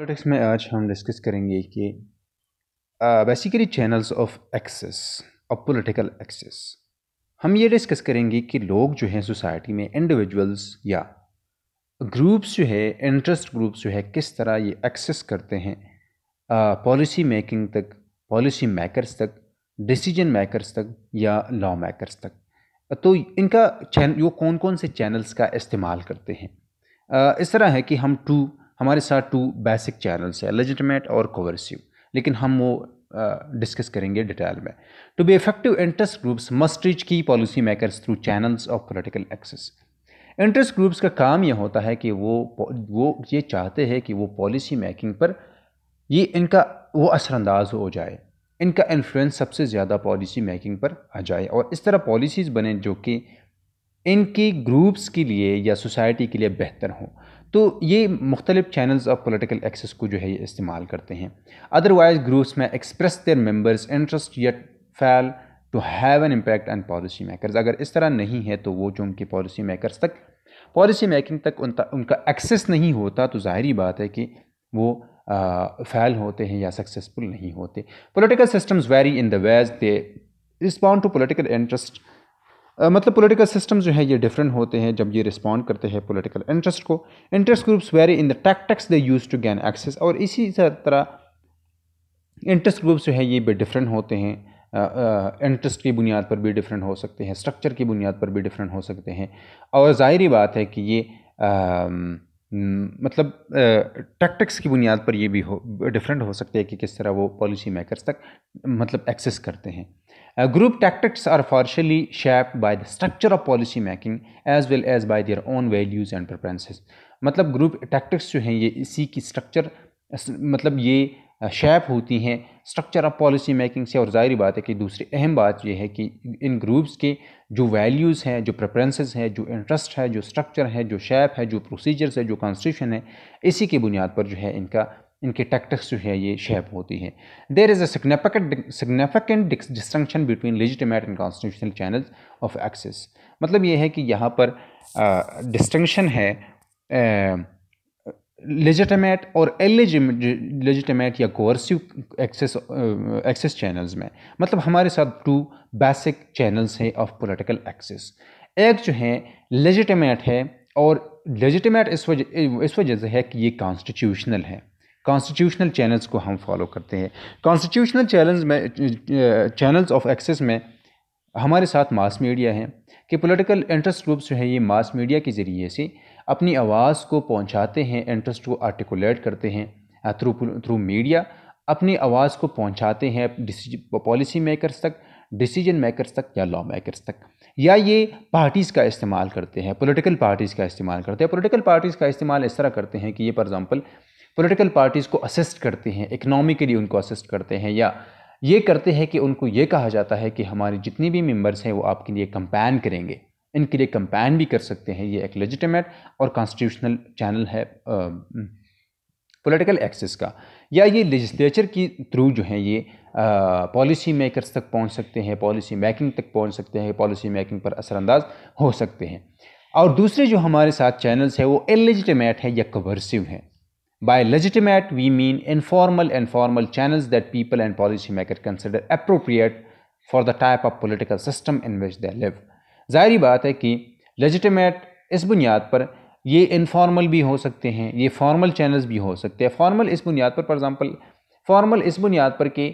politics में आज हम डिस्कस करेंगे कि बेसिकली चैनल्स ऑफ एक्सेस और पॉलिटिकल एक्सेस हम ये डिस्कस करेंगे कि लोग जो हैं सोसाइटी में इंडिविजुअल्स या ग्रुप्स जो है इंटरेस्ट ग्रुप्स जो है किस तरह ये एक्सेस करते हैं पॉलिसी मेकिंग तक पॉलिसी मेकर्स तक डिसीजन मेकर्स तक या लॉ मेकर्स तक तो इनका चैन वो कौन कौन से चैनल्स का इस्तेमाल करते हैं इस तरह है कि हम टू हमारे साथ टू बेसिक चैनल्स हैं लेजिटमेट और कोवर्सिव लेकिन हम वो डिस्कस uh, करेंगे डिटेल में to be effective interest groups must reach की policy makers through channels of political access interest groups का काम यह होता है कि वो वो ये चाहते हैं कि वो पॉलिसी मेकिंग पर ये इनका वो असरानंदाज हो जाए इनका इन्फ्लुएंस सबसे ज़्यादा पॉलिसी मेकिंग पर आ जाए और इस तरह पॉलिसीज़ बने जो कि इनके ग्रुप्स के लिए या सोसाइटी के लिए बेहतर हों तो ये मुख्तलिफ चैनल्स ऑफ पोलिटिकल एक्सेस को जो है ये इस्तेमाल करते हैं अदरवाइज ग्रूप्स में express their members interest yet fail to have an impact on policy makers अगर इस तरह नहीं है तो वो चूँकि पॉलिसी मेकर्स तक पॉलिसी मेकिंग तक उनका उनका एक्सेस नहीं होता तो ज़ाहरी बात है कि वो फैल होते हैं या सक्सेसफुल नहीं होते political systems vary in the ways they respond to political interest मतलब पॉलिटिकल सिस्टम जो है ये डिफरेंट होते हैं जब ये रिस्पॉन्ड करते हैं पॉलिटिकल इंटरेस्ट को interest groups vary in the tactics they use to gain access और इसी तरह इंटरेस्ट ग्रुप्स जो है ये भी डिफरेंट होते हैं इंटरेस्ट की बुनियाद पर भी डिफरेंट हो सकते हैं स्ट्रक्चर की बुनियाद पर भी डिफरेंट हो सकते हैं और ज़ाहिर बात है कि ये हम्म, मतलब टैक्टिक्स की बुनियाद पर ये भी हो डिफरेंट हो सकते हैं कि किस तरह वो पॉलिसी मेकर्स तक मतलब एक्सेस करते हैं group tactics are partially shaped by the structure of policy making as well as by their own values and preferences मतलब ग्रुप टैक्टिक्स जो हैं ये इसी की स्ट्रक्चर मतलब ये शेप होती हैं स्ट्रक्चर ऑफ पॉलिसी मेकिंग से और जाहिर बात है कि दूसरी अहम बात यह है कि इन ग्रुप्स के जो वैल्यूज़ हैं जो प्रेफरेंसेस हैं जो इंटरेस्ट है जो स्ट्रक्चर है जो शेप है जो प्रोसीजर्स है जो कॉन्स्टिट्यूशन है इसी की बुनियाद पर जो है इनका इनके टैक्टिक्स जो है ये शेप होती है देर इज़ अग्निफिकेंट significant distinction between legitimate and constitutional channel of access मतलब ये है कि यहाँ पर डिस्टिंक्शन है लेजिटमेट और एलिजिटमेट या कोर्सिव एक्सेस एक्सेस चैनल्स में मतलब हमारे साथ टू बेसिक चैनल्स हैं ऑफ पॉलिटिकल एक्सेस एक जो है लेजिटमेट है और लेजिटमेट इस वजह इस वजह से है कि ये कॉन्स्टिट्यूशनल है कॉन्स्टिट्यूशनल चैनल्स को हम फॉलो करते हैं कॉन्स्टिट्यूशनल चैनल्स में चैनल्स ऑफ एक्सेस में हमारे साथ मास मीडिया है कि पॉलिटिकल इंटरेस्ट ग्रुप्स जो है ये मास मीडिया के ज़रिए से अपनी आवाज़ को पहुंचाते हैं इंटरेस्ट को आर्टिकुलेट करते हैं थ्रू थ्रू मीडिया अपनी आवाज़ को पहुंचाते हैं पॉलिसी मेकर्स तक डिसीजन मेकर्स तक या लॉ मेकर्स तक या ये पार्टीज़ का इस्तेमाल करते हैं पॉलिटिकल पार्टीज़ का इस्तेमाल करते हैं पॉलिटिकल पार्टीज़ का इस्तेमाल इस तरह करते हैं कि ये फॉर एग्ज़ाम्पल पॉलिटिकल पार्टीज़ को असिस्ट करते हैं इकनॉमिकली उनको असिस्ट करते हैं या ये करते हैं कि उनको ये कहा जाता है कि हमारे जितनी भी मेम्बर्स हैं वो आपके लिए कंपेन करेंगे इनके लिए कंपेन भी कर सकते हैं ये एक लेजिटमेट और कॉन्स्टिट्यूशनल चैनल है पॉलिटिकल एक्सेस का या ये लेजिस्लेचर की थ्रू जो है ये पॉलिसी मेकर्स तक पहुंच सकते हैं पॉलिसी मेकिंग तक पहुंच सकते हैं पॉलिसी मेकिंग पर असरानंदाज हो सकते हैं और दूसरे जो हमारे साथ चैनल्स हैं वो इलेजिटमेट है या कवर्सिव हैं legitimate we mean informal and formal channels that people and policy maker consider appropriate for the type of political system in which they live ज़ाहरी बात है कि लजिटमेट इस बुनियाद पर ये इनफॉर्मल भी हो सकते हैं ये फॉर्मल चैनल्स भी हो सकते हैं फॉर्मल इस बुनियाद पर फॉर एग्ज़ाम्पल फॉर्मल इस बुनियाद पर कि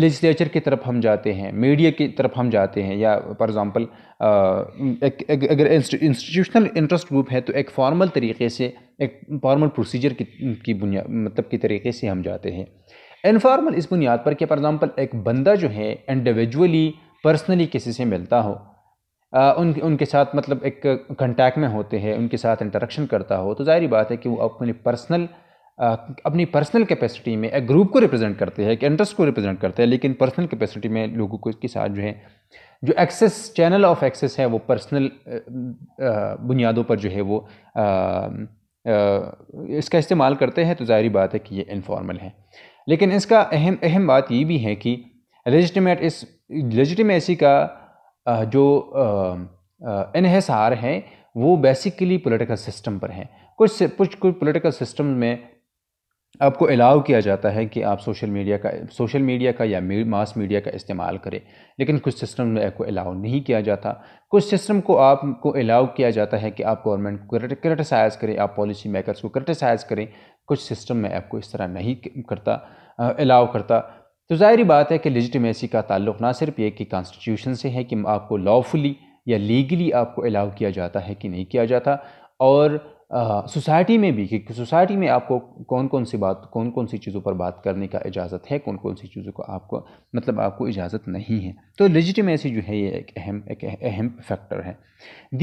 लेजिस्लेचर की तरफ हम जाते हैं मीडिया की तरफ हम जाते हैं या फॉर एग्ज़ाम्पल अगर इंस्टीट्यूशनल इंटरेस्ट ग्रुप है तो एक फॉर्मल तरीके से एक फॉर्मल प्रोसीजर की की बुनियाद मतलब की तरीके से हम जाते हैं इनफॉर्मल इस बुनियाद पर कि फॉर एग्ज़ाम्पल एक बंदा जो है इंडिविजुअली पर्सनली किसी से मिलता हो आ, उन उनके साथ मतलब एक कंटैक्ट में होते हैं उनके साथ इंटरेक्शन करता हो तो जाहिर बात है कि वो अपनी पर्सनल अपनी पर्सनल कैपेसिटी में एक ग्रुप को रिप्रेजेंट करते हैं एक इंटरेस्ट को रिप्रेजेंट करते हैं लेकिन पर्सनल कैपेसिटी में लोगों को इसके साथ जो है जो एक्सेस चैनल ऑफ एक्सेस है वो पर्सनल बुनियादों पर जो है वो आ, आ, इसका इस्तेमाल करते हैं तो जाहिर बात है कि ये इनफॉर्मल है लेकिन इसका अहम अहम बात ये भी है कि लेजिटमेट इस लेजिटमेसी का जो इहसार हैं वो बेसिकली पॉलिटिकल सिस्टम पर हैं कुछ कुछ कुछ पॉलिटिकल सिस्टम में आपको अलाउ किया जाता है कि आप सोशल मीडिया का सोशल मीडिया का या मास मीडिया का इस्तेमाल करें लेकिन कुछ सिस्टम में आपको अलाउ नहीं किया जाता कुछ सिस्टम को आपको अलाउ किया जाता है कि आप गवर्नमेंट को क्रिटिसाइज़ करें आप पॉलिसी मेकर्स को क्रिटिसाइज़ करें कुछ सिस्टम में आपको इस तरह नहीं करता अलाउ करता तो ज़ाहरी बात है कि लजिटमेसी का ताल्लुक ना सिर्फ ये कि कॉन्स्टिट्यूशन से है कि आपको लॉफुली या लीगली आपको अलाउ किया जाता है कि नहीं किया जाता और सोसाइटी में भी कि सोसाइटी में आपको कौन कौन सी बात कौन कौन सी चीज़ों पर बात करने का इजाज़त है कौन कौन सी चीज़ों को आपको मतलब आपको इजाज़त नहीं है तो लजिटमेसी जो है ये एक अहम एक अहम फैक्टर है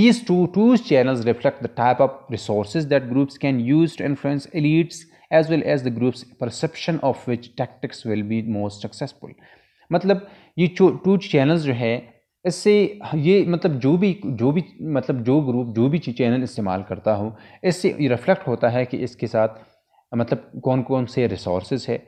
दीज टू टूज channel reflect the type of resource that groups can use to influence elites as well as the groups perception of which tactics will be most successful मतलब ये टू चैनल्स जो है इससे ये मतलब जो भी जो भी मतलब जो ग्रुप जो भी चैनल इस्तेमाल करता हो इससे ये रिफ्लेक्ट होता है कि इसके साथ मतलब कौन कौन से रिसोर्स है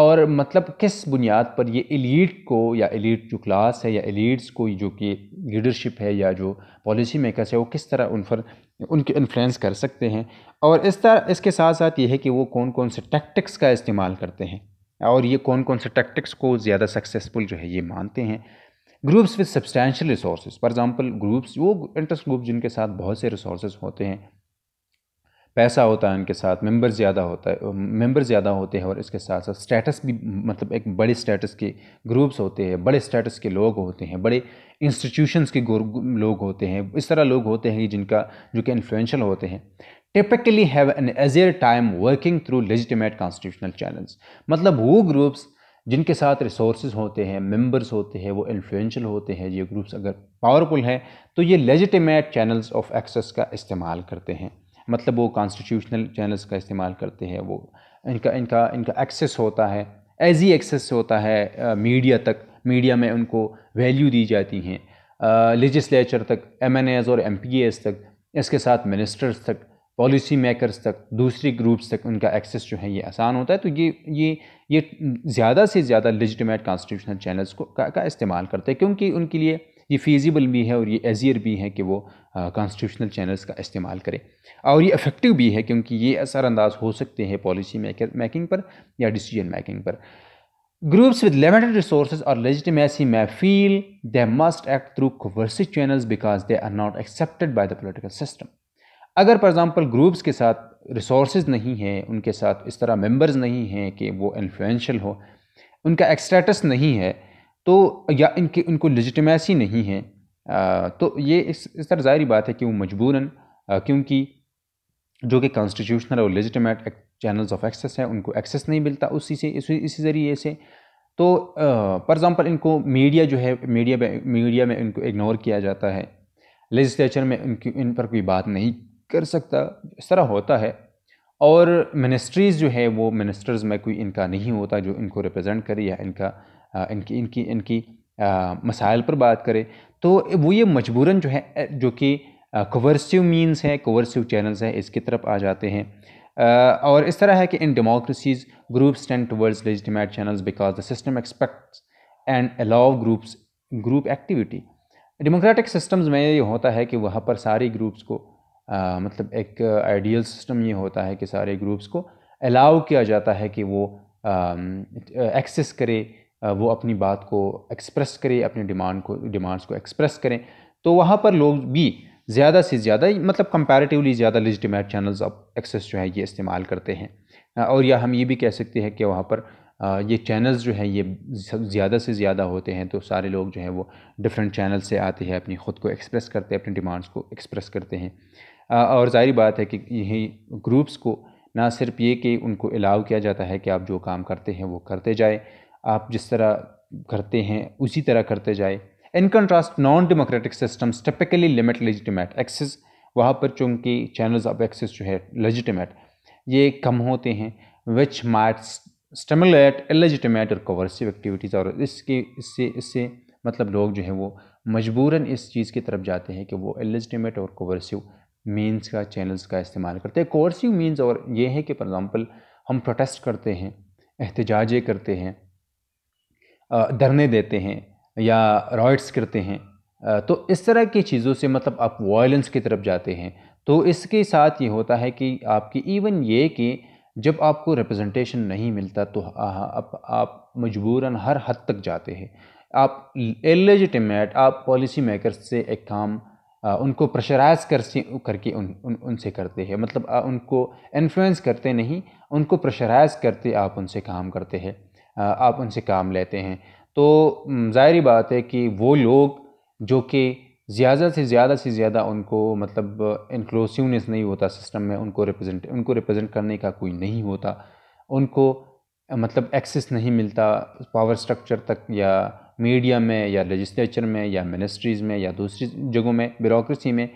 और मतलब किस बुनियाद पर ये एलीट को या एलीट जो क्लास है या एलीट्स को जो कि लीडरशिप है या जो पॉलिसी मेकर्स है वो किस तरह उन पर उनके इन्फ्लुएंस कर सकते हैं और इस तरह इसके साथ साथ ये है कि वो कौन कौन से टैक्टिक्स का इस्तेमाल करते हैं और ये कौन कौन से टैक्टिक्स को ज़्यादा सक्सेसफुल जो है ये मानते हैं groups with substantial resource for example groups वो इंटरेस्ट ग्रुप जिनके साथ बहुत से रिसोर्स होते हैं पैसा होता है उनके साथ मेंबर ज़्यादा होता है मेंबर ज़्यादा होते हैं और इसके साथ साथ स्टेटस भी मतलब एक बड़े स्टेटस के ग्रुप्स होते हैं बड़े स्टेटस के लोग होते हैं बड़े इंस्टीट्यूशंस के लोग होते हैं इस तरह लोग होते हैं जिनका जो कि इन्फ्लुएंशल होते हैं typically have an easier time working through legitimate constitutional channels मतलब वो ग्रुप्स जिनके साथ रिसोर्स होते हैं मेम्बर्स होते हैं वो इन्फ्लुएंशियल होते हैं ये ग्रुप्स अगर पावरफुल हैं तो ये लेजिटिमेट चैनल्स ऑफ एक्सेस का इस्तेमाल करते हैं मतलब वो कॉन्स्टिट्यूशनल चैनल्स का इस्तेमाल करते हैं वो इनका इनका इनका एक्सेस होता है एजी एक्सेस होता है मीडिया तक मीडिया में उनको वैल्यू दी जाती हैं लेजिस्लेचर तक एम एन एज़ और एम पी तक इसके साथ मिनिस्टर्स तक पॉलिसी मेकर्स तक दूसरी ग्रुप्स तक उनका एक्सेस जो है ये आसान होता है तो ये ये ये ज़्यादा से ज़्यादा लेजिटमेट कॉन्स्टिट्यूशनल चैनल्स को का, का इस्तेमाल करते हैं क्योंकि उनके लिए ये फीजिबल भी है और ये एजियर भी है कि वो कॉन्स्टिट्यूशनल चैनल्स का इस्तेमाल करें और ये इफ़ेक्टिव भी है क्योंकि ये असरअंदाज हो सकते हैं पॉलिसी मेकिंग पर या डिसीजन मेकिंग पर ग्रुप्स विद लिमिटेड रिसोर्स और legitimacy may feel they must act through coercive channels because they are not accepted by the political system अगर फॉर एग्ज़ाम्पल ग्रूप्स के साथ रिसोर्स नहीं हैं उनके साथ इस तरह मेम्बर्स नहीं हैं कि वो इन्फ्लुएंशल हो उनका एक्स्टेटस नहीं है तो या इनके इनको लजिटमेसी नहीं है आ, तो ये इस इस तरह ज़ाहरी बात है कि वो मजबूरन क्योंकि जो कि कॉन्स्टिट्यूशनल और लजिटमेट चैनल्स ऑफ एक्सेस हैं उनको एक्सेस नहीं मिलता उसी से इसी इसी ज़रिए से तो फॉर एग्ज़ाम्पल इनको मीडिया जो है मीडिया में मीडिया में इनको इग्नोर किया जाता है लजिस्लेचर में इनकी इन पर कोई बात नहीं कर सकता इस तरह होता है और मिनिस्ट्रीज़ जो है वो मिनिस्टर्स में कोई इनका नहीं होता जो इनको रिप्रेजेंट करे या इनका इनकी इनकी इनकी मसाइल पर बात करें तो वो ये मजबूरन जो है जो कि कोवर्सिव मीनस हैं कोवर्सिव चैनल्स हैं इसकी तरफ आ जाते हैं और इस तरह है कि in democracies groups tend towards legitimate channels because the system expects and allow groups group activity democratic systems में ये होता है कि वहाँ पर सारे ग्रुप्स को आ, मतलब एक आइडियल सिस्टम ये होता है कि सारे ग्रुप्स को अलाउ किया जाता है कि वो एक्सेस करे वो अपनी बात को एक्सप्रेस करें अपनी डिमांड को डिमांड्स को एक्सप्रेस करें तो वहाँ पर लोग भी ज़्यादा से ज़्यादा मतलब कंपैरेटिवली ज़्यादा लिजिटमेट चैनल्स ऑफ एक्सेस जो है ये इस्तेमाल करते हैं और या हम ये भी कह सकते हैं कि वहाँ पर ये चैनल्स जो हैं ये ज़्यादा से ज़्यादा होते हैं तो सारे लोग जो हैं वो डिफरेंट चैनल से आते हैं अपनी ख़ुद को एक्सप्रेस करते हैं अपनी डिमांड्स को एक्सप्रेस करते हैं और ज़ाहरी बात है कि यही ग्रुप्स को ना सिर्फ ये कि उनको अलाउ किया जाता है कि आप जो काम करते हैं वो करते जाएँ आप जिस तरह करते हैं उसी तरह करते जाए in contrast non democratic systems typically limit legitimate access वहाँ पर चूँकि चैनल्स ऑफ एक्सेस जो है लेजिटिमेट ये कम होते हैं विच माइट स्टमुलेट इलेजिटिमेट और कवर्सिव एक्टिविटीज़ और इसके इससे इससे मतलब लोग जो है वो मजबूरन इस चीज़ की तरफ जाते हैं कि वो इलेजिटिमेट और कोवर्सिव मीन्स का चैनल्स का इस्तेमाल करते हैं कोवर्सिव मीन्स और ये है कि फॉर एग्ज़ाम्पल हम प्रोटेस्ट करते हैं एहतजाजे करते हैं धरने देते हैं या रॉयट्स करते हैं तो इस तरह की चीज़ों से मतलब आप वायलेंस की तरफ जाते हैं तो इसके साथ ये होता है कि आपकी इवन ये कि जब आपको रिप्रेजेंटेशन नहीं मिलता तो आप आप मजबूरन हर हद तक जाते हैं आप एलिजिटमेट आप पॉलिसी मेकर्स से एक काम आ, उनको प्रेशराइज कर करके उन, उन उनसे करते हैं मतलब आ, उनको इन्फ्लुएंस करते नहीं उनको प्रेशराइज करते आप उनसे काम करते हैं आप उनसे काम लेते हैं तो ज़ाहरी बात है कि वो लोग जो कि ज़्यादा से ज़्यादा से ज़्यादा उनको मतलब इनकलूसिवनेस नहीं होता सिस्टम में उनको रिप्रेजेंट उनको रिप्रेजेंट करने का कोई नहीं होता उनको मतलब एक्सेस नहीं मिलता पावर स्ट्रक्चर तक या मीडिया में या लेजिस्लेचर में या मिनिस्ट्रीज़ में या दूसरी जगहों में ब्यूरोसी में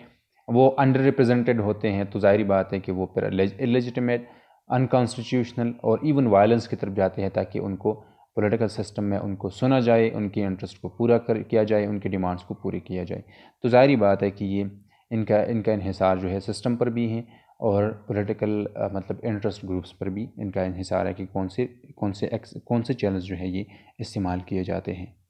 वो अंडर रिप्रेजेंटेड होते हैं तो ज़ाहरी बात है कि वो फिर इलेजिटमेट अनकॉन्स्टिट्यूशनल और इवन वायलेंस की तरफ जाते हैं ताकि उनको पॉलिटिकल सिस्टम में उनको सुना जाए उनके इंटरेस्ट को पूरा कर किया जाए उनकी डिमांड्स को पूरी किया जाए तो जाहरी बात है कि ये इनका इनका इहिसार जो है सिस्टम पर भी है और पॉलिटिकल मतलब इंटरेस्ट ग्रुप्स पर भी इनका इहिसार है कि कौन से कौन से कौन से चैनल्स जो है ये इस्तेमाल किए जाते हैं